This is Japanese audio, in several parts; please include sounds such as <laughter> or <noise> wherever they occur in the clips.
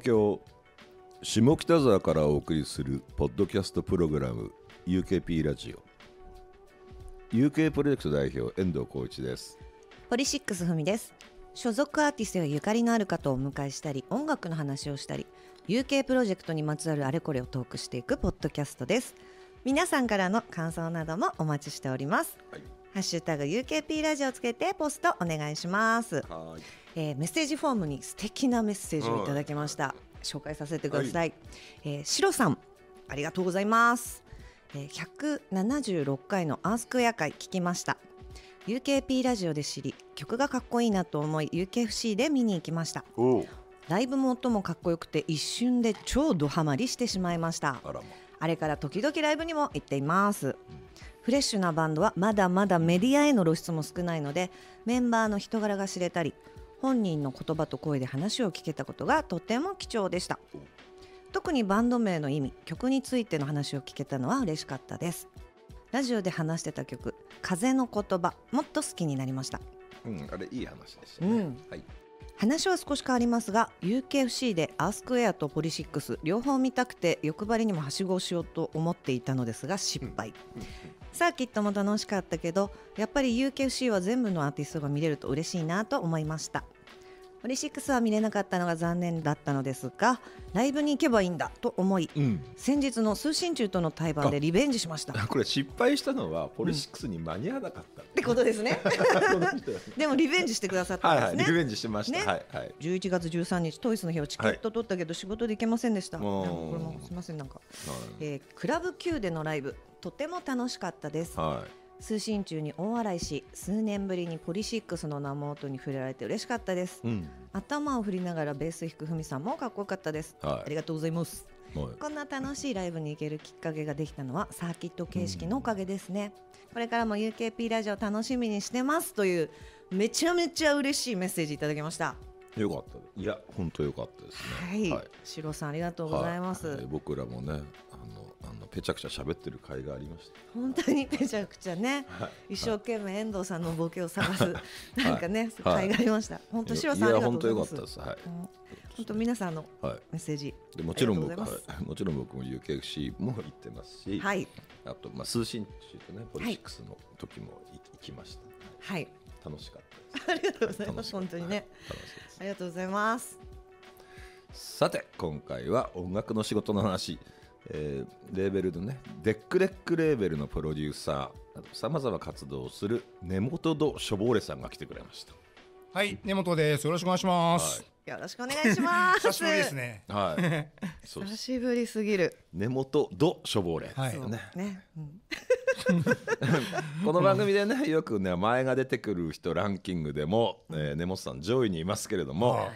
東京下北沢からお送りするポッドキャストプログラム UKP ラジオ UK プロジェクト代表遠藤浩一ですポリシックスふみです所属アーティストやゆかりのある方をお迎えしたり音楽の話をしたり UK プロジェクトにまつわるあれこれをトークしていくポッドキャストです皆さんからの感想などもお待ちしております、はい、ハッシュタグ UKP ラジオつけてポストお願いしますはいえー、メッセージフォームに素敵なメッセージをいただきました、紹介させてください、はい、えー、シロさんありがとうございます、えー、176回のアースクエア会聞きました UKP ラジオで知り曲がかっこいいなと思い UKFC で見に行きましたライブも音もかっこよくて一瞬で超ドハマりしてしまいましたあれから時々ライブにも行っています、うん、フレッシュなバンドはまだまだメディアへの露出も少ないのでメンバーの人柄が知れたり本人の言葉と声で話を聞けたことがとても貴重でした特にバンド名の意味曲についての話を聞けたのは嬉しかったですラジオで話してた曲「風の言葉」もっと好きになりましたうん、あれいい話でしたね、うんはい、話は少し変わりますが UKFC でアースクエアとポリシックス両方見たくて欲張りにもはしごをしようと思っていたのですが失敗、サーキットも楽しかったけどやっぱり UKFC は全部のアーティストが見れると嬉しいなと思いましたポリシックスは見れなかったのが残念だったのですがライブに行けばいいんだと思い、うん、先日の通信中との対バンでリベンジしましたこれ失敗したのはポリシックスに間に合わなかった、うんってことですね <laughs> でもリベンジしてくださったんですね、はいはい、リベンジしてました、ねはいはい、11月十三日トイスの日をチケット取ったけど仕事で行けませんでした、はい、これもすみませんなんか、はい、えー、クラブ Q でのライブとても楽しかったです、はい通信中に大笑いし数年ぶりにポリシックスの生音に触れられて嬉しかったです、うん、頭を振りながらベース弾くふみさんもかっこよかったです、はい、ありがとうございます、はい、こんな楽しいライブに行けるきっかけができたのはサーキット形式のおかげですね、うんこれからも UKP ラジオ楽しみにしてますというめちゃめちゃ嬉しいメッセージいただきました。よかったいや本当よかったですね。はい、はい、さんありがとうございます。はい、僕らもねあのぺちゃくちゃ喋ってる会がありました本当にぺちゃくちゃね、はい、一生懸命遠藤さんのボケを探す、なんかね、はい、がありました、本当、白さん、ありがとうございます。本当、皆さんのメッセージ、でもちろん僕、もちろん僕も UKFC も行ってますし、はい、あと、まあ、通信中とね、ポリシックスの時も行きました。はい、楽しかったありがとうございます、本当にね、ありがとうございます。さて今回は音楽の仕事の話えー、レーベルのね、デックレックレーベルのプロデューサーなど、さまざま活動する根本とョボーレさんが来てくれました。はい、根本です。よろしくお願いします。はい、よろしくお願いします。久しぶりですね。はい。<laughs> 久しぶりすぎる。根本どショボーレはい。ね。ね。うん <laughs> この番組でねよくね前が出てくる人ランキングでも、えー、根本さん上位にいますけれども、はい、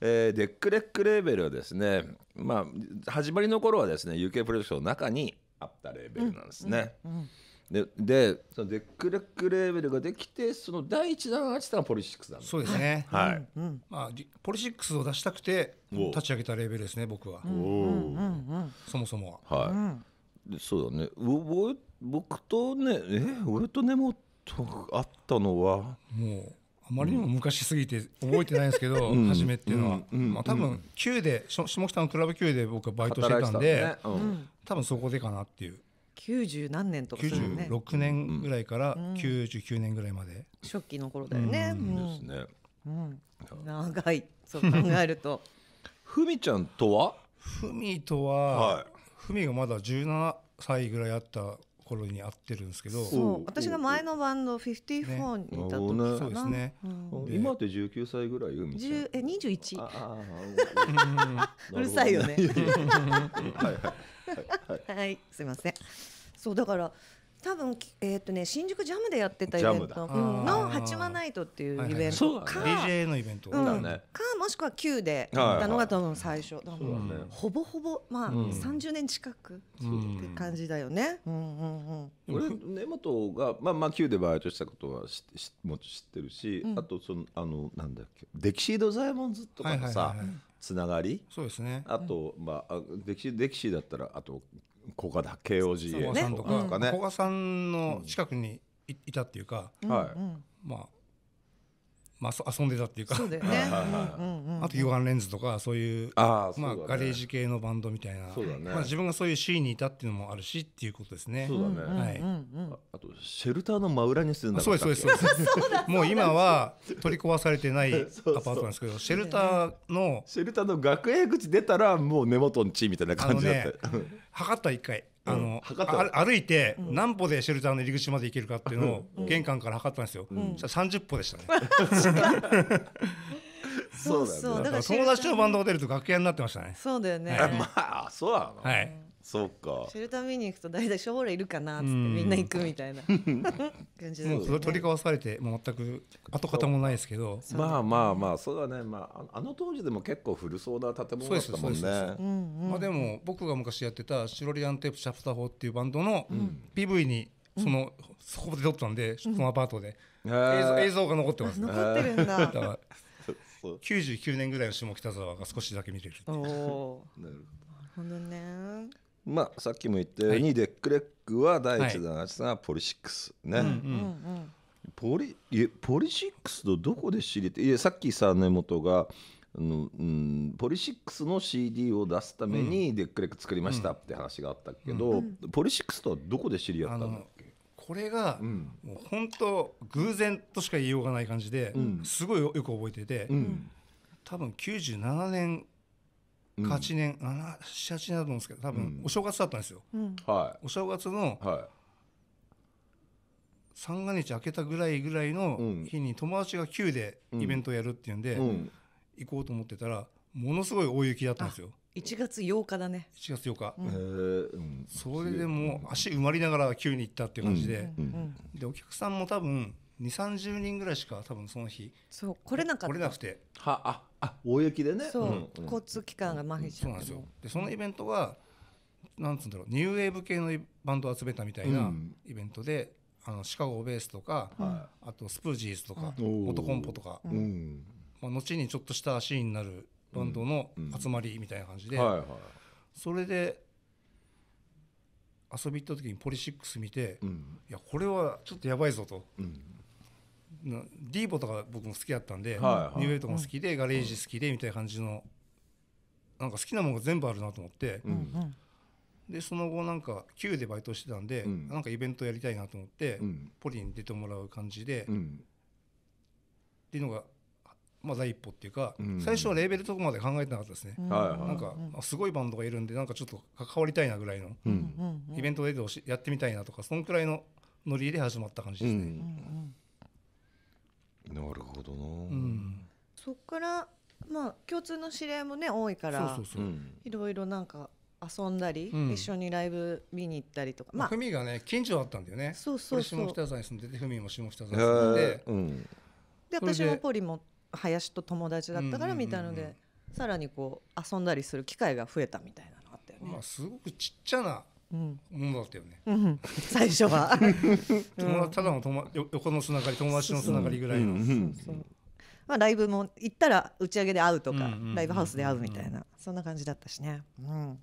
えー、デックレックレーベルはですね、まあ、始まりの頃はですね UK プロジェクトの中にあったレーベルなんですね。うんうん、ででそのデックレックレーベルができてその第一弾が出したのはポリシックスなんそうですね、はい、うん、まあ、ポリシックスを出したくて立ち上げたレーベルですね僕はそもそもは、はい、そうだね僕とねえ俺と根本あったのはもうあまりにも昔すぎて覚えてないんですけど、初めっていうのは、まあ、多分 Q で下北のクラブ Q で僕はバイトしてたんで多分そこでかなっていう。90何年とか、ね、96年ぐらいから99年ぐらいまで、初期の頃だよね、うんですね、うん、長いそう考えると <laughs> ふみちゃんとはふみとは、はい、ふみがまだ17歳ぐらいあった頃に会ってるんですけどそう私が前のバンド54にいた時かな、ね、そうですね、うん、今って19歳ぐらい海ちゃんえ21 <laughs> うるさいよね <laughs> はいはい、はい、<laughs> はい、すいませんそうだから多分えっ、とね新宿ジャムでやってたイベント、うの八幡ナイトっていうイベントか、はいはい、DJ のイベント、うん、かもしくは Q でやったのが多分最初、はいはい、ほぼほぼまあ、うん、30年近くって感じだよね。うんうんうん、俺根本がまあまあ Q でバイトしたことはししも知ってるし、あとそのあのなんだっけデキシードザイモンズとかのさ。はいはいはいはいつながりそうですねあと、うん、まあデキシデキシだったらあと古賀だ慶 o 寺さとか、ね、古賀さんの近くにいたっていうか、はい、まあまあ、遊んでたっていうかそうだよね、あとヨガン・レンズとかそういうあまあ、ガレージ系のバンドみたいなそうだ、ねまあ、自分がそういうシーンにいたっていうのもあるしっていうことですねそうだね、はいあとシェルターの真裏に住んだそうですそうですそうもう今は取り壊されてない <laughs> アパートなんですけどシェルターのシェルターの学園口出たらもう根元の地みたいな感じだった、ね、測った一回あの、あ歩いて何歩でシェルターの入り口まで行けるかっていうのを玄関から測ったんですよ。三、十、歩でしたね。<laughs> そうだよね。だから友達とバンドが出ると楽屋になってましたね。そうだよね。まあそうなの。はい。そうかシェルター見に行くと大体将来いるかなっってみんな行くみたいな <laughs> 感じで、ね、取り交わされてもう全く跡形もないですけどまあまあまあそうだね、まあ、あの当時でも結構古そうな建物だったもんねまあ、でも僕が昔やってたシロリアンテープシャフター法っていうバンドの PV にその、うん、そこで撮ったんでそのアパートで、映像映像が残ってます、ね、残ってるんだ <laughs> だ99年ぐらいの下北沢が少しだけ見れるなるほどねまあ、さっきも言ったように、はい、デックレックは第一弾、はい、がポリシックスね、うんうん、ポリポリシックスとどこで知りたいやさっきさ根本があの、うん、ポリシックスの CD を出すためにデックレック作りましたって話があったけど、うん、ポリシックスとはどこで知り合ったんだっけこれが、もう本当偶然としか言いようがない感じで、すごいよく覚えてて、多分97年八年、うん、78年だと思うんですけど多分お正月だったんですよ、はい、お正月の、三が日明けたぐらいぐらいの日に友達が旧でイベントをやるっていうんで、行こうと思ってたらものすごい大雪だったんですよ1月8日だね1月8日、うん、それでもう足埋まりながら急に行ったっていう感じで、でお客さんも多分2三3 0人ぐらいしか多分その日そう来れなかった来れなくてはああ大雪でねそう、うん、交通機関が麻痺しちゃって、うそうなんですよでそのイベントはなんつうんだろうニューウェーブ系のバンドを集めたみたいなイベントで、あのシカゴベースとか、うん、あとスプージーズとか、うん、トコンポとか、うんまあ、後にちょっとしたシーンになるバンドの集まりみたいな感じで、はいはい、それで遊び行った時にポリシックス見て、いやこれはちょっとやばいぞと。うんディーボとか僕も好きだったんで、はいニューウェイとかも好きで、ガレージ好きでみたいな感じのなんか好きなものが全部あるなと思って、でその後なんか Q でバイトしてたんで、なんかイベントやりたいなと思って、ポリに出てもらう感じで、っていうのが。まあ、第一歩っていうか、最初はレーベルとかまで考えてなかったですね、なんか、すごいバンドがいるんでなんかちょっと関わりたいなぐらいの、イベントでやってみたいなとかそのくらいのノリで始まった感じですね。なるほどな、うん、そっからまあ共通の知り合いもね多いからいろいろなんか遊んだり、うん、一緒にライブ見に行ったりとか、まあ、ふがね近所だったんだよねそうそう下北沢に住んでてふみも下北沢に住んで、うん、で私もポリも林と友達だったから見たので、さらにこう遊んだりする機会が増えたみたいなのあったよね、まあ、すごくちっちゃな思ったよね、うん、最初は <laughs> 友達ただの友横のつながり友達のつながりぐらいの、まあ、ライブも行ったら打ち上げで会うとか、ライブハウスで会うみたいな、そんな感じだったしね、うん、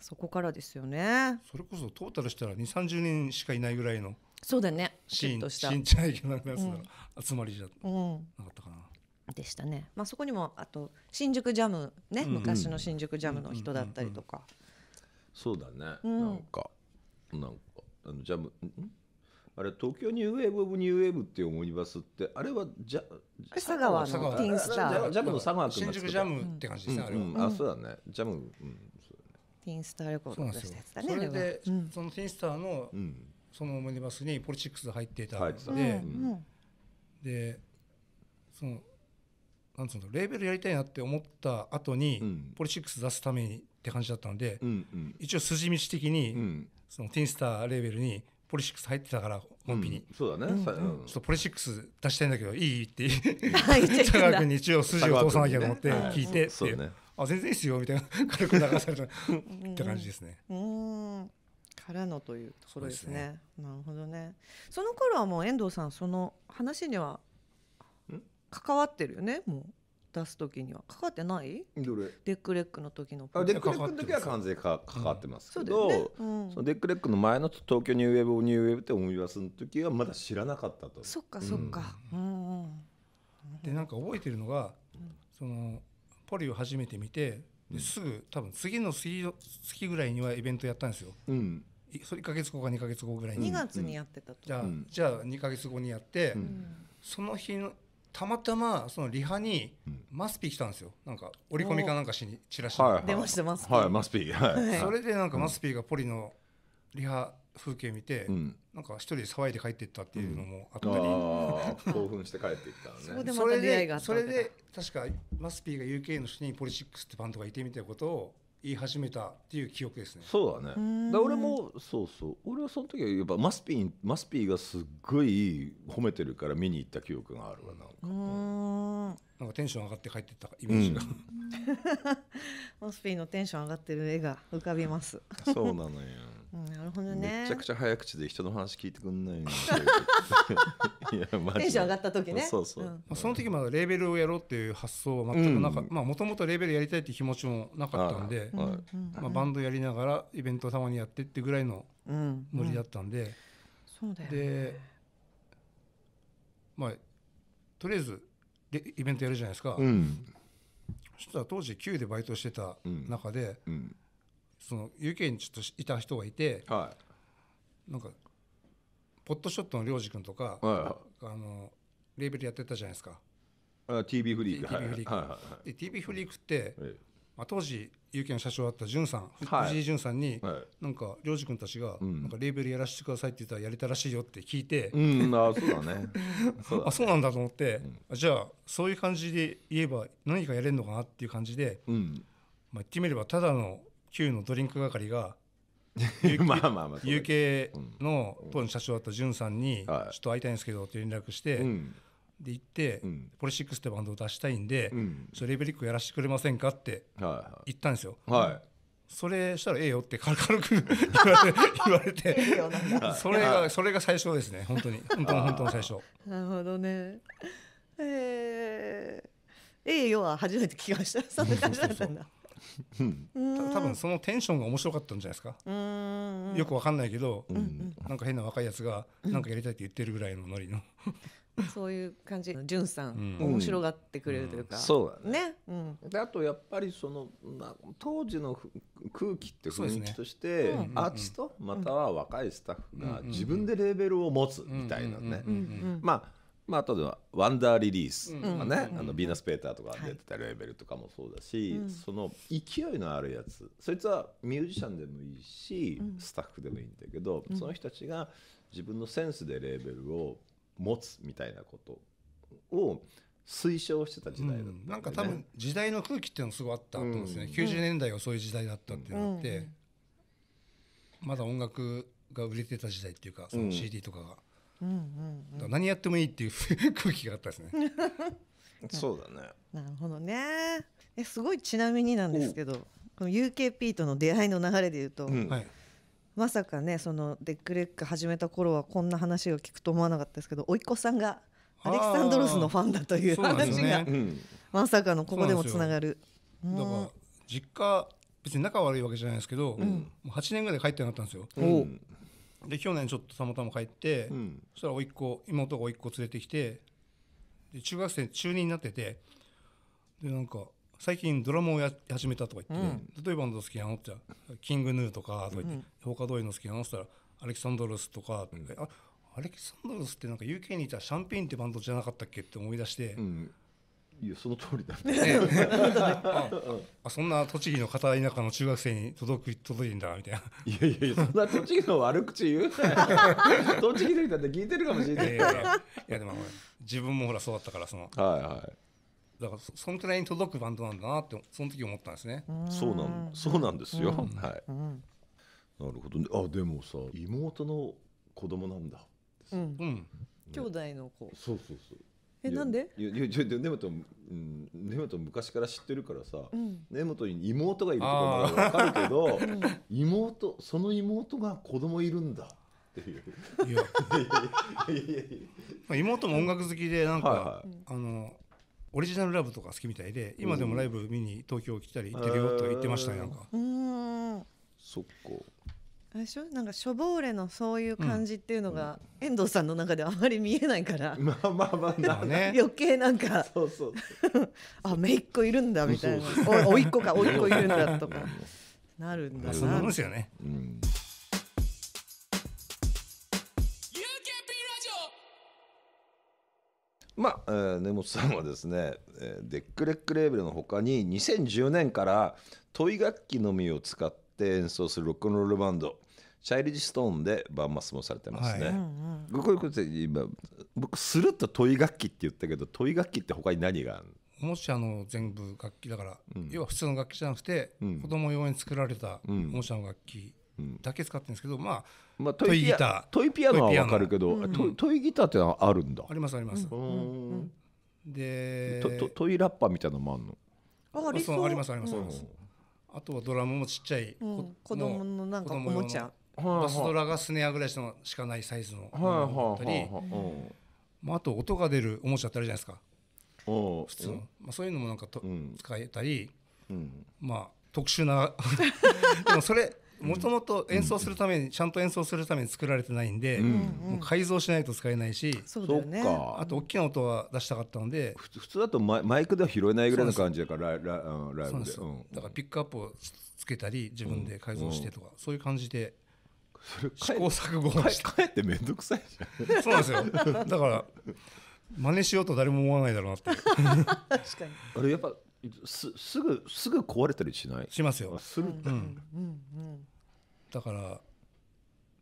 そこからですよねそれこそトータルしたら2三3 0人しかいないぐらいのそうだねシーンした集まりじゃなかったかな、でしたね、まあ、そこにもあと新宿ジャムね、昔の新宿ジャムの人だったりとか、そうだね、うん、なんかなんかあのジャムあれ東京ニューウェーブ・オブ・ニューウェーブっていうオムニバスってあれはジャ佐川のティンスタージャムの佐川君新宿ジャムって感じですね、うんうん、あそうだねジャム、うん、ティンスターレコードのやつだねそれで、そのティンスターの、そのオムニバスにポリチックス入っていたので、でそのなんつうのレーベルやりたいなって思った後に、ポリシックス出すためにって感じだったので、うんうん、一応筋道的に、うん、そのティンスターレーベルにポリシックス入ってたから本気に、うん、そうだね、うん、ちょっとポリシックス出したいんだけどいいって <laughs> 高川君に一応筋を通さなきゃと思って聞いてっていう、ね、あ全然いいっすよみたいな軽く流されたって感じですね。うんからのというところですね。すねなるほどね。その頃はもう遠藤さんその話には関わってるよねもう。出す時にはかかってないどれデックレックの時のあデックレックの時は完全にかかかってますけど、うデックレックの前の東京ニューウェーブニューウェーブって思い出す時はまだ知らなかったとそっかそっか、うん、うん、でなんか覚えてるのが、そのポリを初めて見てすぐ多分次の月月ぐらいにはイベントやったんですよ、うん、それ1か月後か2か月後ぐらいに2月にやってたとじゃあ,、じゃあ2か月後にやって、その日のたまたまそのリハにマスピー来たんですよなんか折り込みかなんかしにチラシ出ましたマスピはいマスピはいそれでなんかマスピーがポリのリハ風景見て、うん、なんか一人で騒いで帰っていったっていうのもあったり、興奮して帰っていったねそれでそれで確かマスピーが UK の人にポリシックスってバンドがいてみたいなことを言い始めたっていう記憶ですねそうだねだ俺もそうそう俺はその時はやっぱマスピーマスピーがすっごい褒めてるから見に行った記憶があるわなんかうんなんかテンション上がって帰ってったイメージが、うん、<laughs> マスピーのテンション上がってる絵が浮かびますそうなのよなるほどねめちゃくちゃ早口で人の話聞いてくんないんでいやマジテンション上がった時ねそうそう、その時まだレーベルをやろうっていう発想は全くなか、うん、まあもともとレーベルやりたいっていう気持ちもなかったんで、はい、まあ、バンドやりながらイベントたまにやってってぐらいのノリだったんで、うん、でまあとりあえずイベントやるじゃないですか、そしたら当時九でバイトしてた中で、うんその UK にちょっといた人がいて、はい、なんかポットショットの良二君とか、はい、あのレーベルやってたじゃないですか。あ t b フリーク TV フリーク、はい、で t b フリークって、まあ、当時有権社長だった潤さん、藤井潤さんに、はい、なんか良二君たちが、なんかレーベルやらせてくださいって言ったらやれたらしいよって聞いて、うん、うあそうだねあそうなんだと思って、うん、じゃあそういう感じで言えば何かやれるのかなっていう感じで、うん、まあ、言ってみればただの Q のドリンク係が <laughs> まあまあまあ UK の当時社長だった潤さんに「ちょっと会いたいんですけど」って連絡して、で行って、ポリシックスってバンドを出したいんで、それレベリックやらせてくれませんかって言ったんですよ。それしたらええよって軽く <laughs> 言われて言われてそれがそれが最初ですね本当に <laughs> 本当の本当の最初なるほどねええええよは初めて聞きましたそんな感じだったんだ多分そのテンションが面白かったんじゃないですかよくわかんないけど、うん、なんか変な若いやつがなんかやりたいって言ってるぐらいのノリのそういう感じじゅんさん、面白がってくれるというか、うん、そうだね、ね、うん、であとやっぱりその、まあ、当時の空気って雰囲気として、ねうん、アーチとまたは若いスタッフが自分でレーベルを持つみたいなねまあまあ、あでは「ワンダーリリース」とかね「あのビーナス・ペーター」とか出てたレーベルとかもそうだし、その勢いのあるやつそいつはミュージシャンでもいいし、スタッフでもいいんだけど、その人たちが自分のセンスでレーベルを持つみたいなことを推奨してた時代だった、ねうん、なんか多分時代の空気っていうのすごいあったと思うんですね、うん、90年代はそういう時代だったっていうのがあって、うん、まだ音楽が売れてた時代っていうかその CD とかが。うんうんうん、何やってもいいっていう <laughs> 空気があったですね <laughs> そうだねなるほどねえすごいちなみになんですけどこの UKP との出会いの流れでいうと、うんはい、まさかねそのデックレック始めた頃はこんな話を聞くと思わなかったですけど甥っ子さんがアレキサンドロスのファンだという話が、うん、まさかのここでもつながる。だから実家別に仲悪いわけじゃないですけど、うん、8年ぐらい帰ってなかったんですよ、うん、で去年ちょっとたまたま帰って、うん、そしたら甥っ子妹が甥っ子連れてきてで中学生中2になっててでなんか最近ドラマをや始めたとか言って、うん、例えばの好きなのってキングヌーとかとか言って、うん、他どいの好きなのって言ったらアレキサンドロスとか、うん、あアレキサンドロスってなんか UK にいたシャンピーンってバンドじゃなかったっけって思い出して、うん、いやその通りだ、<laughs> ねあそんな栃木の片田舎の中学生に届く届いてんだみたいないやいやいやそんな栃木の悪口言う <laughs> 栃木の人だって聞いてるかもしれないいやいやでも自分もほらそうだったからそのはいはいだからそのくらいに届くバンドなんだなってその時思ったんですねそうなんそうなんですよ、うん、はい、うん、なるほど、ね、あでもさ妹の子供なんだ、うん、うん、兄弟の子そうそうそうえなんでいやいやいや根本、うん、根本昔から知ってるからさ、うん、根本に妹がいるとかまかるけど、妹その妹が子供いるんだっていういや妹も音楽好きでなんか、はいはい、あのオリジナルラブとか好きみたいで今でもライブ見に東京来たり行ってるよとか言ってましたね、なんか。うんそっかあれしょなんかしょぼうれのそういう感じっていうのが、遠藤さんの中ではあまり見えないから、まあまあまあまあね <laughs> 余計なんかそうそう <laughs> あ姪っ子いるんだみたいなおいっ子かおいっ子いるんだとか <laughs> なるんだなそなんですよねうんまあ、えー、根本さんはですね、えー、デックレックレーベルのほかに2010年からトイ楽器のみを使って演奏するロックンロールバンドチャイルジストーンでバンマスもされてますね。はいこれこれ今僕するっと問い楽器って言ったけど問い楽器って他に何があるもしあの全部楽器だから、うん、要は普通の楽器じゃなくて、うん、子供用に作られたおもちゃの楽器だけ使ってるんですけど、うん、まあ、まあ、トイギタートイピアノは分かるけど、うん、トイギターってのはあるんだありますあります、でトトイラッパみたいなのもあるのあありますありますあります、あとはドラムもちっちゃい、子供のなんかおもちゃバスドラがスネアぐらいしかないサイズのものだったり、まあ、あと音が出るおもちゃってあるじゃないですか普通の、まあ、そういうのもなんかと、使えたり、まあ特殊な <laughs> でもそれもともと演奏するためにちゃんと演奏するために作られてないんで、もう改造しないと使えないしそうだよ、ね、あと大きな音は出したかったので普通だとマイクでは拾えないぐらいの感じだからライだからピックアップをつけたり自分で改造してとか、そういう感じで試行錯誤がして帰って面倒くさいじゃんそうですよだから真似しようと誰も思わないだろうなって確かにあれやっぱすすぐすぐ壊れたりしないしますよ、うんうんうん、だから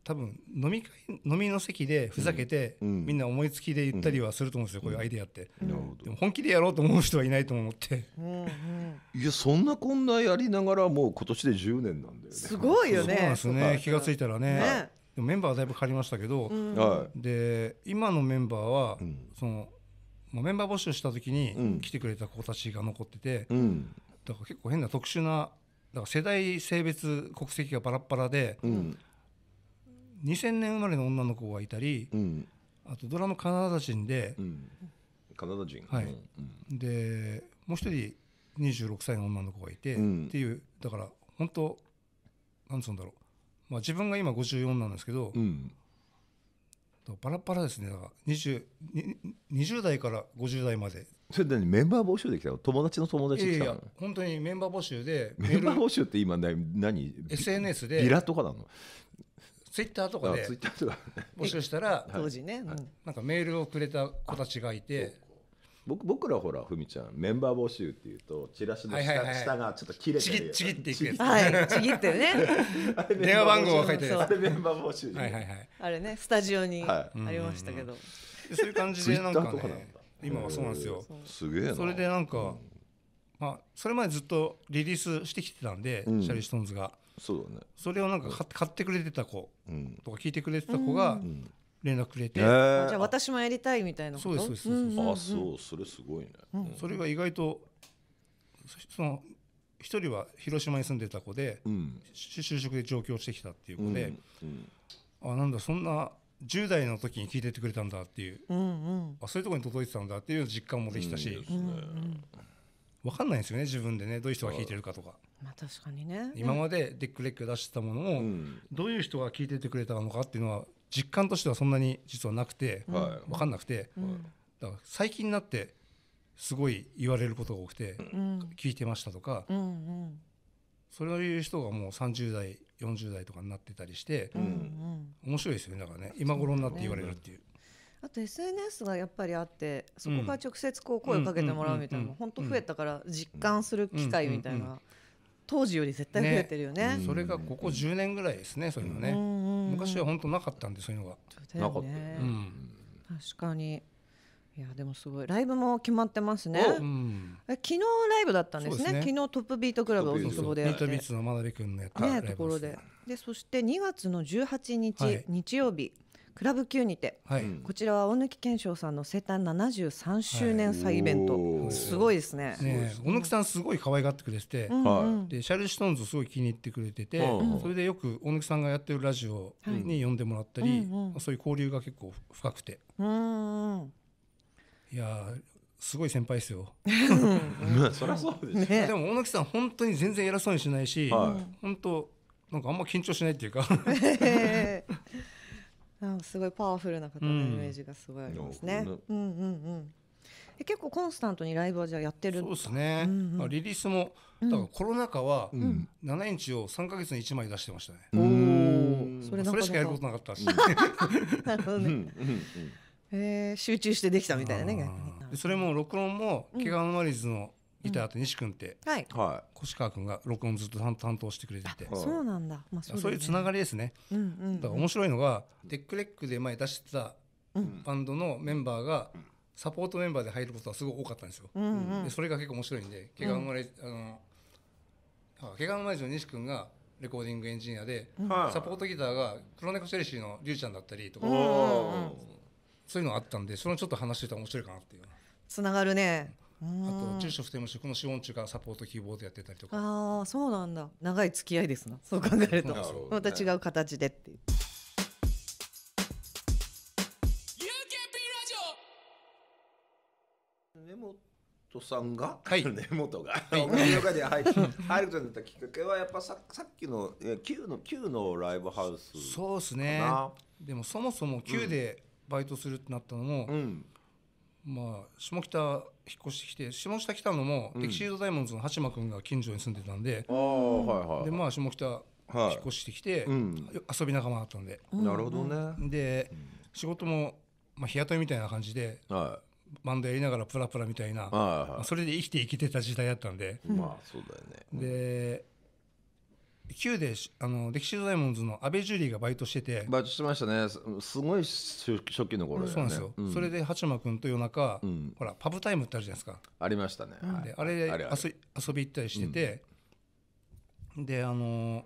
多分飲み会飲みの席でふざけて、うん、みんな思いつきで言ったりはすると思うんですよ、うん、こういうアイデアって、うん、でも本気でやろうと思う人はいないと思って、いやそんなこんなやりながらもう今年で10年なんだよねすごいよねそうなんですね気が付いたらね、ね、でもメンバーはだいぶ変わりましたけど、で今のメンバーは、そのメンバー募集した時に来てくれた子たちが残ってて、だから結構変な特殊なだから世代性別国籍がバラバラで、うん2000年生まれの女の子がいたり、うん、あとドラマカナダ人で、うん、カナダ人、はい、でもう一人26歳の女の子がいて、っていうだから本当なんつうんだろう、まあ、自分が今54なんですけど、バラバラですねだから 20, 20代から50代までそれ何メンバー募集できたの友達の友達でたのいや本当にメンバー募集でメンバー募集って今何何 SNS でビラとかなのツイッターとかでもしかしたら当時ね、なんかメールをくれた子たちがいて。僕僕らほらふみちゃんメンバー募集っていうとチラシの下,、下がちょっと切れてぎちぎっていくやつはいちぎってね電話番号が書いてあれメンバー募集はいはいはいあれねスタジオにありましたけど、そういう感じでなんか、今はそうなんですよすげえそれでなんか、まあそれまでずっとリリースしてきてたんで、シャリストンズがそうだねそれをなんか買ってくれてた子とか聞いてくれてた子が連絡くれて、えー、じゃあ私もやりたいみたいなことそうですそうですあそうそれすごいね、うん、それが意外とその一人は広島に住んでた子で、うん、就職で上京してきたっていう子で、うんうん、あなんだそんな10代の時に聞いててくれたんだっていう、うんうん、あそういうところに届いてたんだっていう実感もできたし、うん分かんないんですよね自分でねどういう人が聞いてるかとか。まあ確かにね今までデックレック出してたものを、どういう人が聞いててくれたのかっていうのは実感としてはそんなに実はなくて、は分かんなくて、だから最近になってすごい言われることが多くて、聞いてましたとか、そういう人がもう30代40代とかになってたりして、面白いですよねだからね今頃になって言われるっていう。あと SNS がやっぱりあってそこから直接こう声をかけてもらうみたいなの本当増えたから実感する機会みたいな当時より絶対増えてるよね、ね、それがここ10年ぐらいですねそういうのね、うん昔は本当なかったんでそういうのがなかった、うん、確かにいやでもすごいライブも決まってますね、うん、昨日ライブだったんですね、ね、昨日トップビートクラブお久保でビートビーツの真鍋んのやったねところででそして2月の18日、はい、日曜日クラブ Q にて、はい、こちらは大貫健章さんの生誕73周年祭イベント、はい、すごいですね大貫、ね、さんすごい可愛がってくれてて、うん、でシャルシトーンズすごい気に入ってくれてて、うん、それでよく大貫さんがやってるラジオに呼んでもらったり、はい、そういう交流が結構深くて。うんいやすごい先輩ですよ。<laughs> そりゃそうです、ね、でも大貫さん本当に全然偉そうにしないし、はい、本当なんかあんま緊張しないっていうか <laughs> あすごいパワフルな方のイメージがすごいありますね。うんうんうん結構コンスタントにライブはじゃやってるそうですね、うんうんまあ、リリースもだからコロナ禍は7インチを3か月に1枚出してましたね、うん、おそれそれしかやることなかったし <laughs> なるほどね、うえ集中してできたみたいなねそれも録音も毛皮マリーズのいた後、西君って、はい、越川君が録音ずっと担当してくれてて、そうなんだ、まあそういうつながりですね、うんうんだから面白いのがテックレックで前出してたバンドのメンバーが、サポートメンバーで入ることはすごく多かったんですよ、でそれが結構面白いんで怪我生まれ、あの怪我生まれの西君がレコーディングエンジニアで、サポートギターが黒猫チェルシーのりゅうちゃんだったりとかそういうのあったんでそれちょっと話してたら面白いかなっていうつながるねあと住所不定無職の資本中からサポート希望でやってたりとかああそうなんだ長い付き合いですなそう考えると、ね、また違う形でっていう。<laughs> 根本さんが、はい、根 <laughs> 本が音楽入る入ることになったきっかけはやっぱささっきの Q の Q のライブハウスそうですねでもそもそも Q でバイトするってなったのも、うん、まあ下北引っ越してきて下北来たのも、うん、テキシードダイモンズの八島君が近所に住んでたんで、でまあ下北引っ越してきて、遊び仲間だったんで、なるほどねで、仕事も、まあ、日雇いみたいな感じで、バンドやりながらプラプラみたいな、それで生きていけてた時代だったんで、まあそうだよねで旧であの歴史ドラえもんズの安倍ジュリーがバイトしててバイトしてましたねすごい初期の頃、ね、そうなんですよ、うん、それで八島君と夜中、うん、ほらパブタイムってあるじゃないですかありましたね、あれあれ遊び行ったりしてて、うん、であの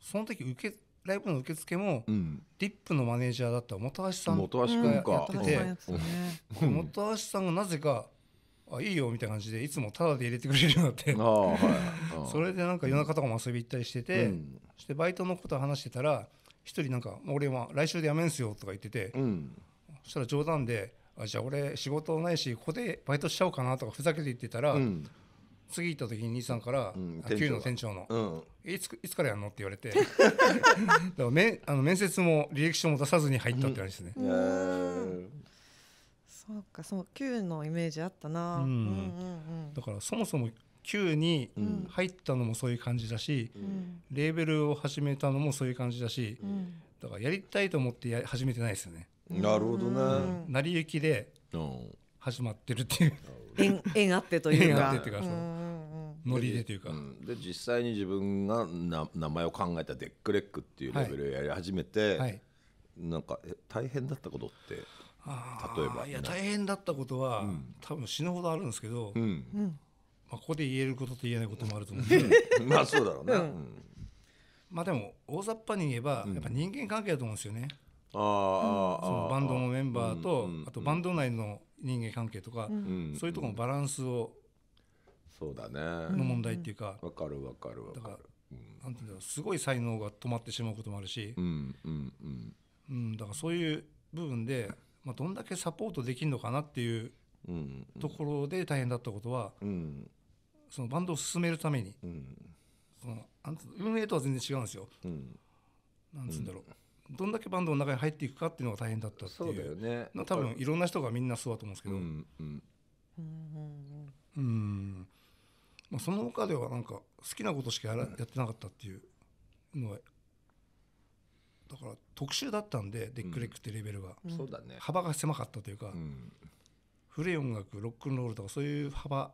その時受けライブの受付も、うん、リップのマネージャーだった本橋さんがやってて、本橋さんがなぜかあいいよみたいな感じでいつもタダで入れてくれるようになってはい、それでなんか夜中とかも遊び行ったりしてて、うん、してバイトのこと話してたら一人なんか「俺は来週で辞めんすよ」とか言ってて、うん、そしたら冗談で「あじゃあ俺仕事ないしここでバイトしちゃおうかな」とかふざけて言ってたら、うん、次行った時に兄さんから「給、う、ん、の店長の、いついつからやんの?」って言われてだから面あの面接も履歴書も出さずに入ったって感じですね。そうかそう Q のイメージあったな、うんうんうんうん、だからそもそも Q に入ったのもそういう感じだし、うん、レーベルを始めたのもそういう感じだし、うん、だからやりたいと思ってや始めてないですよね。なるほどね。成り行きで始まってるっていう、うん、<laughs> 縁あってというか。縁あってというか、ノリでというか、で実際に自分がな名前を考えたデックレックっていうレベルをやり始めて、はいはい、なんか大変だったことって例えばいや大変だったことは、うん、多分死ぬほどあるんですけど、うん、まあ、ここで言えることと言えないこともあると思うんで <laughs> まあそうだろうね、うん、まあでも大雑把に言えば、やっぱ人間関係だと思うんですよねあ、うん、そのバンドのメンバーと、あとバンド内の人間関係とか、そういうところのバランスをそうだねの問題っていうかわ、かるわかるわかるなんていうんだろうすごい才能が止まってしまうこともあるし、ううんんうんだからそういう部分でまあ、どんだけサポートできるのかなっていうところで大変だったことは、そのバンドを進めるために、その運営とは全然違うんですよ。なんつうんだろう、どんだけバンドの中に入っていくかっていうのが大変だったっていうね、多分いろんな人がみんなそうだと思うんですけど、うんうんうんまあ、その他ではなんか好きなことしかやら、やってなかったっていうのはだから特殊だったんでデックレックってレベルが、う幅が狭かったというか、古い音楽ロックンロールとかそういう幅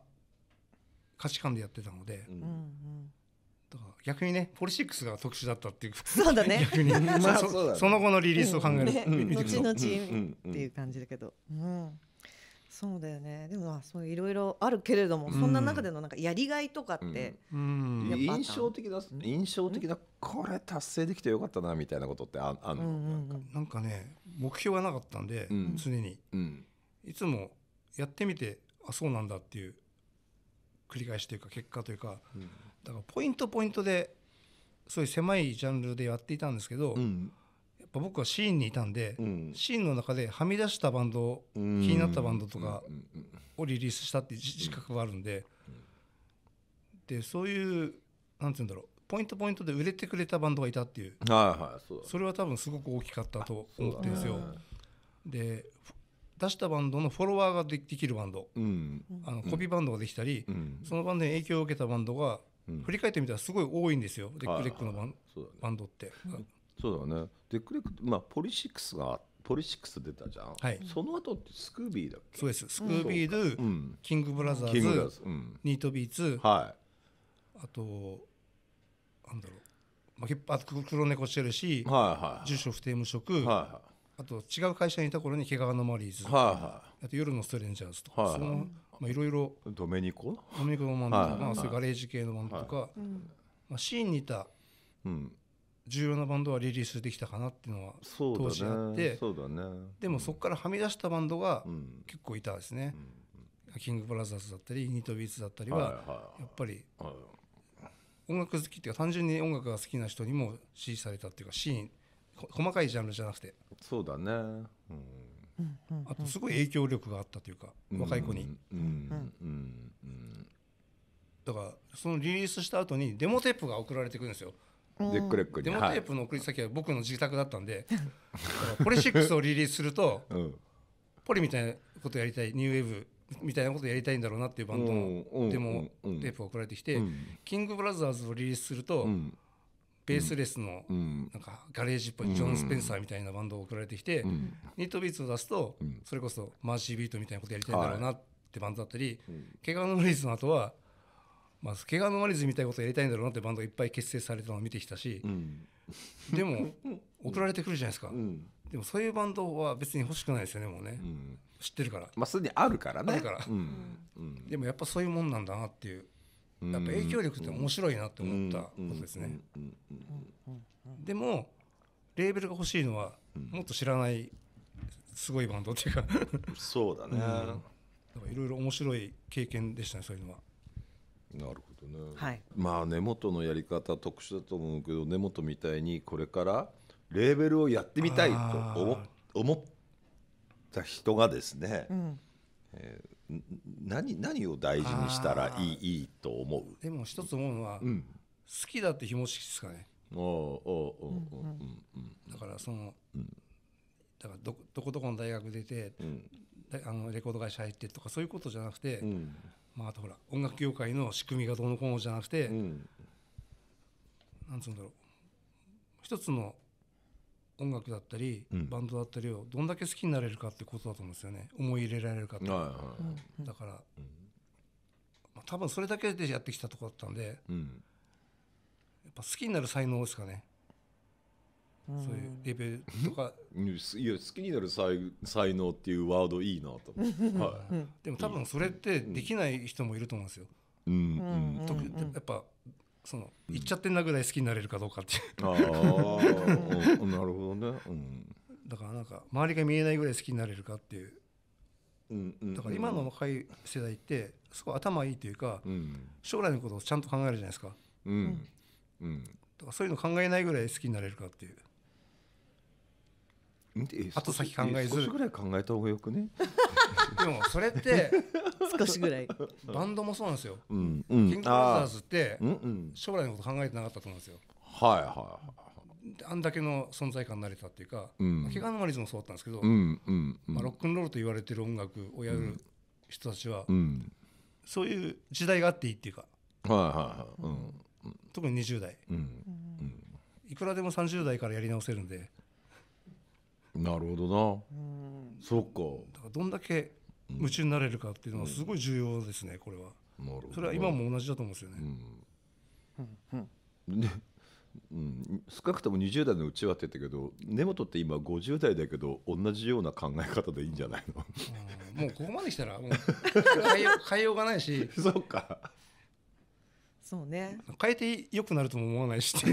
価値観でやってたので、だから逆にねポリシックスが特殊だったっていうそうだね <laughs> 逆に、<laughs> まあ、その後のリリースを考える、後々っていう感じだけど、うんそうだよねでもまあそういろいろあるけれども、うん、そんな中でのなんかやりがいとかって、うんうん、印象的な印象的なこれ達成できてよかったなみたいなことってああの、うんうん、なんかね目標がなかったんで、常に、いつもやってみてあそうなんだっていう繰り返しというか結果というか、だからポイントポイントでそういう狭いジャンルでやっていたんですけど、うん、ぱ僕はシーンにいたんで、うん、シーンの中ではみ出したバンド、うん、気になったバンドとかをリリースしたっていう自覚があるんで、でそういうなんて言うんだろうポイントポイントで売れてくれたバンドがいたっていう,、はいはい、そうそれは多分すごく大きかったと思ってるんですよ。で出したバンドのフォロワーができるバンド、うん、あのコピーバンドができたり、うん、そのバンドに影響を受けたバンドが、うん、振り返ってみたらすごい多いんですよ、レックレックのバン,、バンドって。そうだねデクレク、まあ、ポリシックスがポリシックス出たじゃん、はい、その後ってスクービーだっけそうですスクービーで、うん、キングブラザーズキングブラザーズ、うん、ニートビーツ、はい、あとなんだろう、まあ、あと黒猫してるし、はいはいはい、住所不定無職、はいはい、あと違う会社にいた頃に毛皮のマリーズ、はいはい、あと夜のストレンジャーズとか、はいはい、そのまあいろいろドメニコドメニコのバンとか、はいはい、まあ、そういうガレージ系のバンとか、はい、まあ、シーンにいた、うん重要なバンドはリリースできたかなっていうのは当時あってそうだね、ね、でもそこからはみ出したバンドが結構いたですね、うん、キングブラザーズだったりニートビーツだったりはやっぱり音楽好きっていうか単純に音楽が好きな人にも支持されたっていうかシーン細かいジャンルじゃなくてそうだね、うん、あとすごい影響力があったというか、うん、若い子に、だからそのリリースした後にデモテープが送られてくるんですよデックレックにデモテープの送り先は僕の自宅だったんで、ポ <laughs> リシックスをリリースすると、ポリみたいなことやりたいニューウェーブみたいなことやりたいんだろうなっていうバンドのデモテープが送られてきて、キングブラザーズをリリースすると、ベースレスのなんかガレージっぽいジョン・スペンサーみたいなバンドを送られてきて、ニットビーツを出すと、それこそマーシービートみたいなことやりたいんだろうなってバンドだったり「怪我のリ理ーズ」の後はまあ、怪我のマリズみたいなことやりたいんだろうなってバンドがいっぱい結成されたのを見てきたし、うん、でも送られてくるじゃないですか、うん、でもそういうバンドは別に欲しくないですよねもうね、うん、知ってるからまあすでにあるからねあるから、でもやっぱそういうもんなんだなっていうやっぱ影響力って面白いなって思ったことですねでもレーベルが欲しいのはもっと知らないすごいバンドっていうかそうだねいろいろ面白い経験でしたねそういうのは。なるほどね、はい、まあ根本のやり方特殊だと思うけど根本みたいにこれからレーベルをやってみたいと思思った人がですね、うんえー、何何を大事にしたらいいいいと思うでも一つ思うのは、うん、好きだってひもしですかねおおおお、うん、だからその、うん、だからどどこどこの大学出て、うん、あのレコード会社入ってとかそういうことじゃなくて、うんまあ、あとほら音楽業界の仕組みがどうのこうのじゃなくて、うん、なんつうんだろう一つの音楽だったり、うん、バンドだったりをどんだけ好きになれるかってことだと思うんですよね思い入れられるかって、はいだから、うん、まあ、多分それだけでやってきたとこだったんで、うん、やっぱ好きになる才能ですかねそういうレベルとか、<laughs> いや好きになる才才能っていうワードいいなと思って、<laughs> はい、でも多分それってできない人もいると思うんですよ。うんうん特にやっぱその言っちゃってんなぐらい好きになれるかどうかっていう、<laughs> うん、ああなるほどね、うん、だからなんか周りが見えないぐらい好きになれるかっていう,、うんうん、うん、だから今の若い世代ってすごい頭いいというか、うん、将来のことをちゃんと考えるじゃないですか,、うんうん、だからそういうの考えないぐらい好きになれるかっていうあと先考えず少しぐらい考えた方がよくね <laughs> でもそれって <laughs> 少しぐらいバンドもそうなんですよ、うんうん、キングブラザーズって将来のこと考えてなかったと思うんですよはいはいはいあんだけの存在感になれたっていうか、うん、怪我のマリズもそうだったんですけど、うんうんうん、まあ、ロックンロールと言われてる音楽をやる人たちは、うん、そういう時代があっていいっていうか、はいはいはいうん、特に20代、うん、うん、いくらでも30代からやり直せるんで、なるほどな、うそっかだからどんだけ夢中になれるかっていうのはすごい重要ですねこれは、なるほどそれは今も同じだと思うんですよね、うんうんうん、少なくとも20代のうちはって言ったけど根本って今50代だけど同じような考え方でいいんじゃないの、うん、もうここまで来たらもう <laughs> 変えようがないしそっかそうね変えて良くなるとも思わないし <laughs>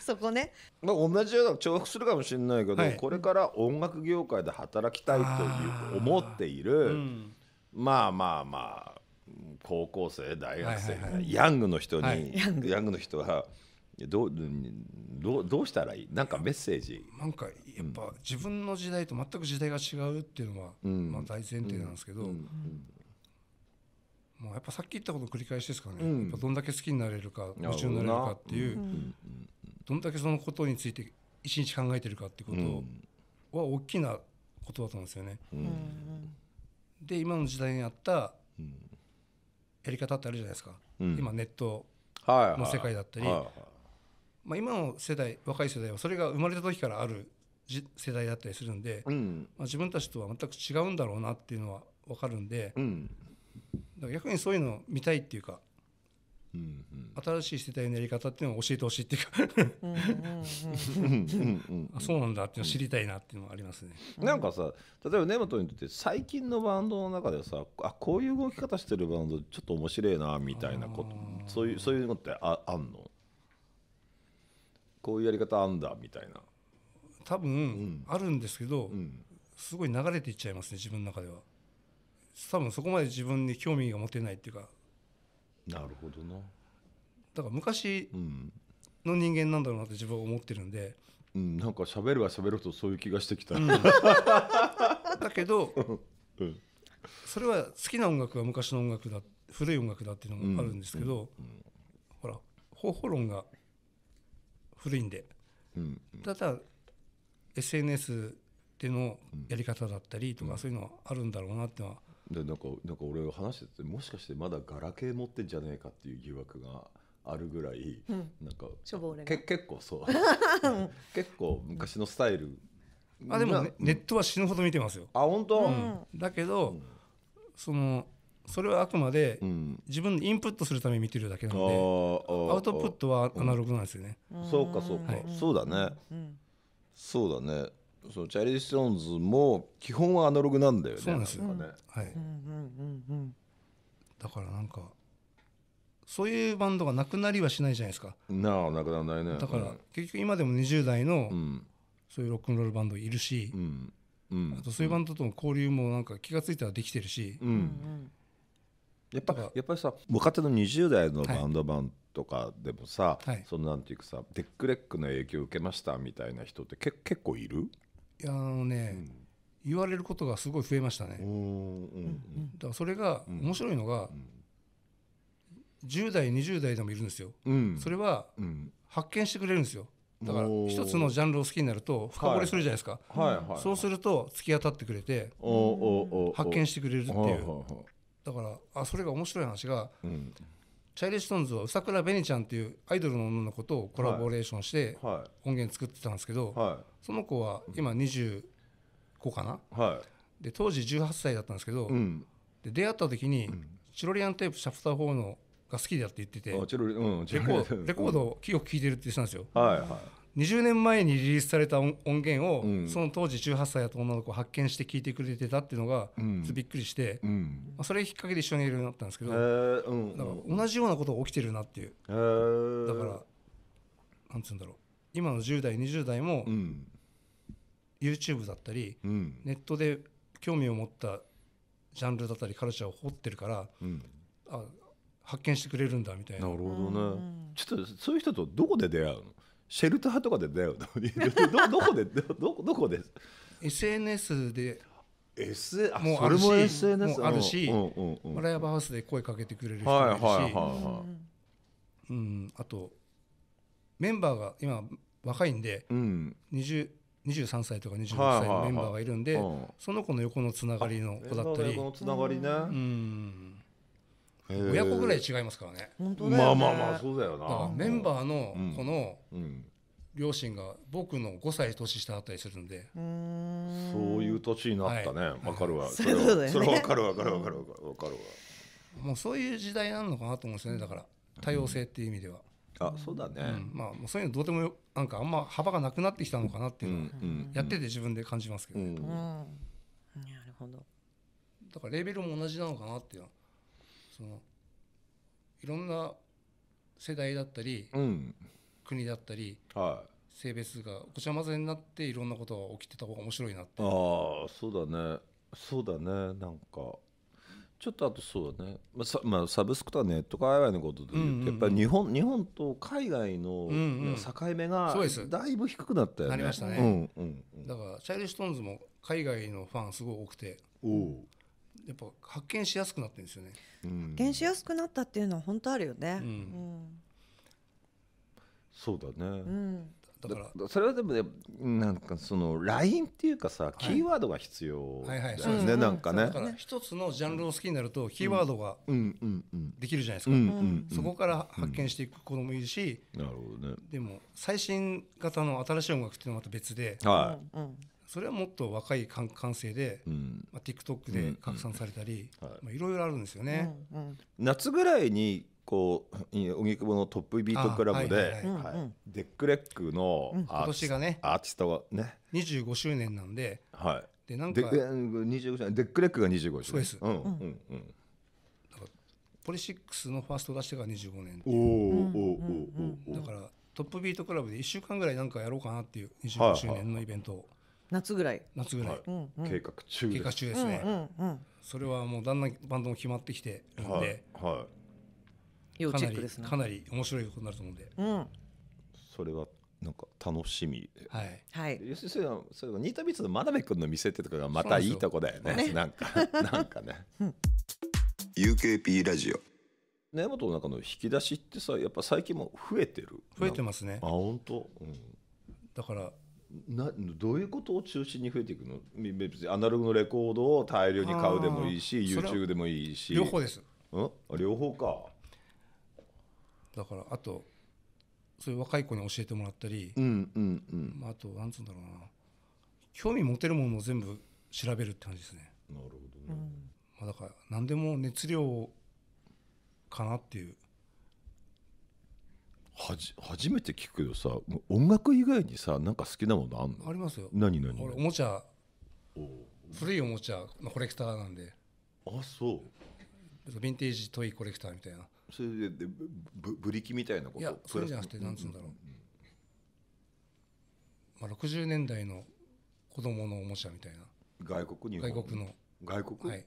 そこね、まあ、同じような重複するかもしれないけど、はい、これから音楽業界で働きたいという思っている、うん、まあまあまあ高校生大学生、はいはい、ヤングの人に、はい、ヤングの人はどどどうしたらいいなんかメッセージなんかやっぱ、自分の時代と全く時代が違うっていうのは、うん、まあ、大前提なんですけど、うんもうやっぱさっき言ったことの繰り返しですかね、うん、やっぱどんだけ好きになれるか夢中になれるかっていう、どんだけそのことについて一日考えてるかっていうことは大きなことだと思うんですよね。うん、で今の時代にあったやり方ってあるじゃないですか、今ネットの世界だったり、ま今の世代若い世代はそれが生まれた時からある世代だったりするんで、まあ、自分たちとは全く違うんだろうなっていうのは分かるんで。だから逆にそういうの見たいっていうか、うんうん、新しい世代のやり方っていうのを教えてほしいっていうかそうなんだっていうのを知りたいなっていうのはありますね。なんかさ例えば根本にとって最近のバンドの中でさあこういう動き方してるバンドちょっと面白いなみたいなことそういうそういうのってああんのこういうやり方あんだみたいな。多分、ん、あるんですけど、うん、すごい流れていっちゃいますね自分の中では。多分そこまで自分に興味が持てないっていうかなるほどなだから昔の人間なんだろうなって自分は思ってるんで、うん、なんか喋れば喋るとそういう気がしてきた、うん、<laughs> だけど、うん、それは好きな音楽は昔の音楽だ古い音楽だっていうのがあるんですけど、うんうん、ほら方法論が古いんで、うんうん、だったら SNS でのやり方だったりとかそういうのはあるんだろうなってのはでなんかなんか俺話しててもしかしてまだガラケー持ってんじゃねえかっていう疑惑があるぐらい、うん、なんか結構そう <laughs> 結構昔のスタイルあでも、ネットは死ぬほど見てますよあ本当、うん、だけど、うん、そのそれはあくまで自分でインプットするために見てるだけなんで、アウトプットはアナログなんですよね、そうかそうか、はい、そうだね、そうだねそのチャーリストーンズも基本はアナログなんだよね。そうなんですよ、ねはい、うんうんうん、だからなんかそういうバンドがなくなりはしないじゃないですか。なあなくならないね。だから結局今でも20代のそういうロックンロールバンドいるし、うんうん、あとそういうバンドとの交流もなんか気が付いたらできてるし。うん、やっぱやっぱりさ若手の20代のバンドマンとかでもさ、はい、そのなんていうかさデックレックの影響を受けましたみたいな人ってけ結構いるあのね、言われることがすごい増えましたね。だからそれが面白いのが、10代20代でもいるんですよ、うん、それは発見してくれるんですよだから一つのジャンルを好きになると深掘りするじゃないですか、そうすると突き当たってくれて発見してくれるっていうだからあそれが面白い話が、うん、チャイリストーンズはうさくらべにちゃんっていうアイドルの女の子とコラボレーションして音源作ってたんですけど、はい、その子は今25かな、はい、で当時18歳だったんですけど、うん、で出会った時に、チロリアンテープシャプター4のが好きだって言ってて、うん、レコード、をん、よく聴いてるって言ってたんですよ。はいはい20年前にリリースされた音源を、うん、その当時18歳だった女の子発見して聞いてくれてたっていうのが、うん、びっくりして、うん、まあ、それきっかけで一緒にいるようになったんですけど、えーうん、だから同じようなことが起きてるなっていう、えー、だからなんつうんだろう今の10代20代も、うん、YouTube だったり、ネットで興味を持ったジャンルだったりカルチャーを掘ってるから、あ発見してくれるんだみたいな。なるほどね、ちょっとそういう人とどこで出会うのシェルターとかでだよど <laughs> どこでどどこで SNS で S あもうあるしも SNS あるし、うんうん、ライブハウスで声かけてくれる人もいるし、うん、あとメンバーが今若いんで、うん、20 23歳とか26歳のメンバーがいるんで、はいはいはい、その子の横のつながりの子だったり。横のつながりね、うん親子ぐらい違いますからね。ねまあまあまあそうだよな。メンバーのこの両親が僕の5歳年下だったりするんで。うんそういう年になったね。わ、はい、かるわ。それは、ね、それわかるわかるわかるわかるわかるわ。もうそういう時代なのかなと思うんですよね。だから多様性っていう意味では。あそうだね、うん、まあそういうのどうでもよなんかあんま幅がなくなってきたのかなっていうのは、やってて自分で感じますけど、ね、なるほどだからレベルも同じなのかなっていうのはそのいろんな世代だったり、うん、国だったり、はい、性別がごちゃ混ぜになっていろんなことが起きてた方が面白いなってああそうだねそうだねなんかちょっとあとそうだね、まあサまあ、サブスクとはネット界隈のことで言うと、うんうん、やっぱり日本日本と海外の、境目がだいぶ低くなったよね。なりましたね、うんうんうん、だからチャイルストーンズも海外のファンすごい多くておやっぱ発見しやすくなってるんですよね、うん、発見しやすくなったっていうのは本当あるよね、うん、そうだね、うんだからそれはでもねなんかそのラインっていうかさ、キーワードが必要ですねなんかねだから一つのジャンルを好きになるとキーワードができるじゃないですか、うんそこから発見していく子もいるし、なるほどねでも最新型の新しい音楽っていうのはまた別で、はい、うんそれはもっと若い感感性で、うん、まあ、TikTok で拡散されたり、うんうんはいまあ、いろいろあるんですよね、うんうん、夏ぐらいにこう荻窪のトップビートクラブでデックレックのアー,、今がね、アーティストがね25周年なんで,、はい、でなんかデックレックが25周年そうです、うんうんうん、ポリシックスのファースト出してから25年おおおおだからトップビートクラブで1週間ぐらいなんかやろうかなっていう25周年のイベントを、夏ぐらい夏ぐらい、うんうん、計画中計画中ですね、うんうんうん、それはもうだんだんバンドも決まってきてるんで、はいはい、要チェックですねかなり面白いこになると思うんで、うん、それはなんか楽しみはいはい吉瀬さんそれニートビーツの真鍋君の店ってとこがまたいいとこだよねねなんか <laughs> なんかね、うん、UKP ラジオ根本の中の引き出しってさやっぱ最近も増えてる増えてますねあ本当、うん、だからなどういうことを中心に増えていくの別にアナログのレコードを大量に買うでもいいし YouTube でもいいし両方ですん両方かだからあとそういう若い子に教えてもらったり、うんうんうんまあ、あとなんつうんだろうな興味持てるものを全部調べるって感じですねなるほどね、まあ、だから何でも熱量かなっていうはじ初めて聞くけどさ音楽以外にさなんか好きなものあんのありますよ何何おもちゃ古いおもちゃのコレクターなんであそうヴィンテージトイコレクターみたいなそれででブブリキみたいなこといやそれじゃなくてなんつうんだろう、まあ、60年代の子供のおもちゃみたいな外国に外国の外国、はい、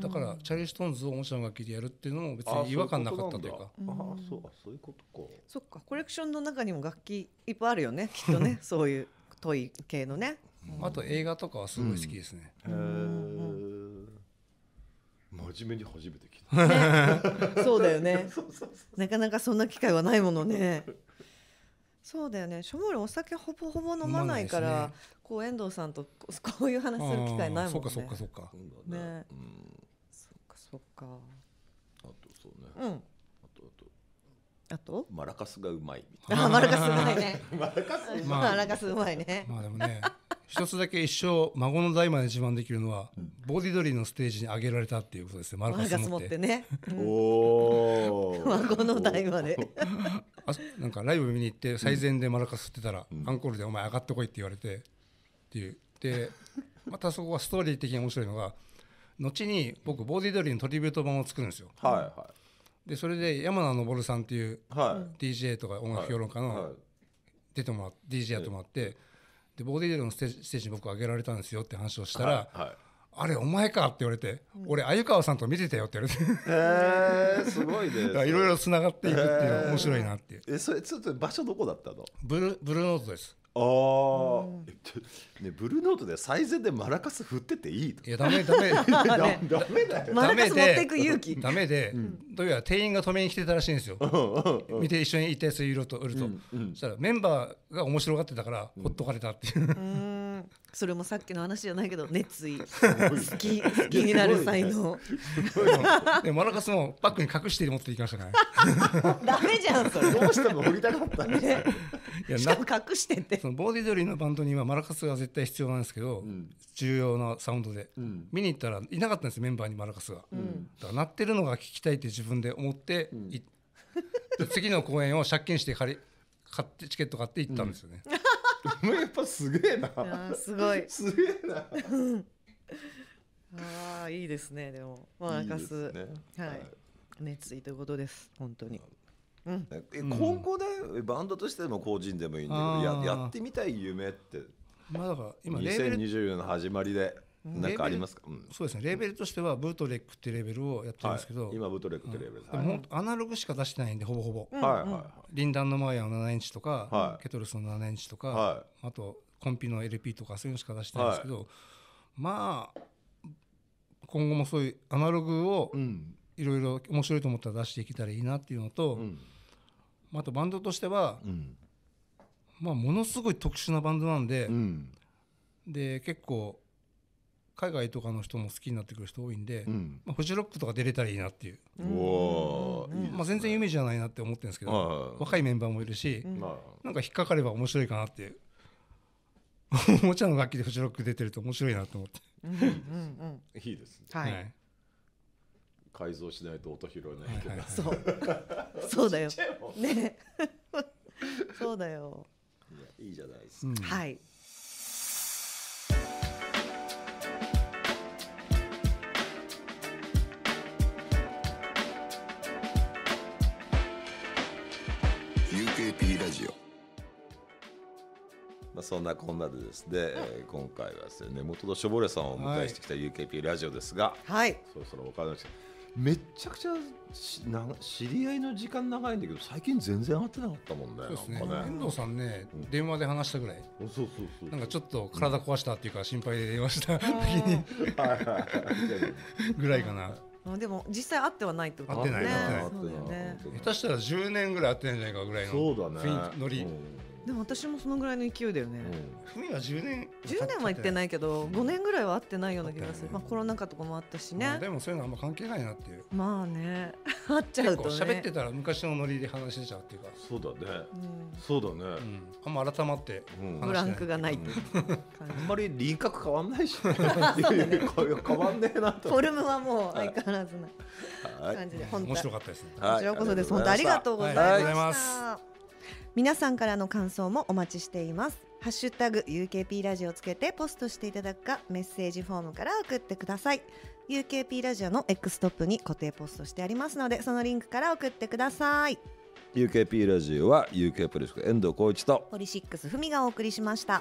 だからチャリストーンズをちゃの楽器でやるっていうのも別に違和感なかったというかああそうそういうことかそっかコレクションの中にも楽器いっぱいあるよね <laughs> きっとねそういうトい系のね、うん、あと映画とかはすごい好きですね、うん、真面目に初めて聞いた、ね、<laughs> そうだよねなかなかそんな機会はないものねそうだよねしょぼるお酒ほぼほぼ飲まないから、ね、こう遠藤さんとこういう話する機会ないもんねそっかそっかそっかね、うん、そっかそっかあとそうね、うん、あとあとあとマラカスがうまいみたいな。あマラカスうまいね。<laughs> マラカスまい。マラカスうまいね。まあでもね、一つだけ一生孫の代まで自慢できるのは、うん、ボディドリーのステージに上げられたっていうことですねマルカス持ってね、お孫の代まであなんかライブ見に行って最前でマルカス振ってたら、アンコールで「お前上がってこい」って言われてっていうでまたそこはストーリー的に面白いのが後に僕ボディドリーのトリビュート版を作るんですよ。はいはい、でそれで山名昇さんっていう、はい、DJ とか音楽評論家の出てもらって、はい、DJ やってもらって。でボディーディのステージに僕上げられたんですよって話をしたら、はいあれお前かって言われて、うん、俺鮎川さんと見てたよって言われて、えー、すごいね <laughs> いろいろつながっていくっていうのは面白いなっていう、えー、えそれちょっと場所どこだったのブルブルーノートですああ、ねブルーノートで最善でマラカス振ってていいいやダメダメ <laughs> ダメだよマラカス持っていく勇気ダメで、うん、どうや店員が止めに来てたらしいんですよ、うん見て一緒にいたやつと売ると、うんうん、そしたらメンバーが面白がってたから、ほっとかれたっていうそれもさっきの話じゃないけど熱意 <laughs> 好き気になる才能でマラカスもバッグに隠して持っていきましたねら <laughs> ダメじゃんそれどうしても掘りたかったねいやしかも隠してってそのボディドリーのバンドにはマラカスが絶対必要なんですけど、重要なサウンドで、見に行ったらいなかったんですメンバーにマラカスが、うだから鳴ってるのが聞きたいって自分で思って、<laughs> 次の公演を借金して借り買ってチケット買って行ったんですよね、やっぱすげえな。すごい。すげえな。<laughs> ああいいですねでもまあ明かす、はい、い、熱意ということです本当に。うん、今後ね、で、バンドとしても個人でもいいんだけどややってみたい夢ってまだか今二千二十四の始まりでなんかありますか、うん、そうですねレベルとしてはブートレックっていうレベルをやってるんですけど、はい、今ブートレックってレベルで、アナログしか出してないんでほぼほぼ、はいはい、リンダンのマイヤーの7インチとか、はい、ケトルスの7インチとか、はい、あとコンピの LP とかそういうのしか出してないんですけど、まあ今後もそういうアナログをいろいろ面白いと思ったら出していけたらいいなっていうのと、うん、あとバンドとしては、うん、まあ、ものすごい特殊なバンドなんで、うん、で結構海外とかの人も好きになってくる人多いんで、うん、まあ、フジロックとか出れたらいいなっていう、うまあ、全然夢じゃないなって思ってるんですけど、若いメンバーもいるし、うん、なんか引っかかれば面白いかなっていう <laughs> おもちゃの楽器でフジロック出てると面白いなと思っていいですね、はい、はい、改造しないと音拾えないけど、はいはい、そうそうだよね <laughs> そうだよいいじゃないですか、はい IP ラジオまあ、そんなこんなでですね、えー、今回はですね元本しょぼれさんをお迎えしてきた UKP ラジオですが、はい、そろそろお金ますめちゃくちゃしな知り合いの時間長いんだけど最近全然会ってなかったもんね。そうですね。遠藤さんね、うん、電話で話したぐらい。そうそうそうなんかちょっと体壊したっていうか心配で電話した時に、うん、<laughs> ぐらいかな。うん、でも実際会ってはないってことだってない、ね、っ下手したら10年ぐらい会ってないんじゃないかぐらいのそうだね。ノリでも私もそのぐらいの勢いだよね、船は10年10年は行ってないけど5年ぐらいは会ってないような気がする、まあ、コロナ禍とかもあったしねでもそういうのあんま関係ないなっていうまあね <laughs> 会っちゃうとね喋ってたら昔のノリで話しちゃうっていうかそうだね、うん、そうだね、うん、あんま改まってブランクがないあんまり輪郭変わんないし、<laughs> ね、変わんねえなとフォルムはもう相変わらずな感じで本当面白かったですねこちらこそです本当ありがとうございました、皆さんからの感想もお待ちしていますハッシュタグ UKP ラジオつけてポストしていただくかメッセージフォームから送ってください UKP ラジオの X トップに固定ポストしてありますのでそのリンクから送ってください UKP ラジオは UK プレスク遠藤浩一とポリシックスふみがお送りしました。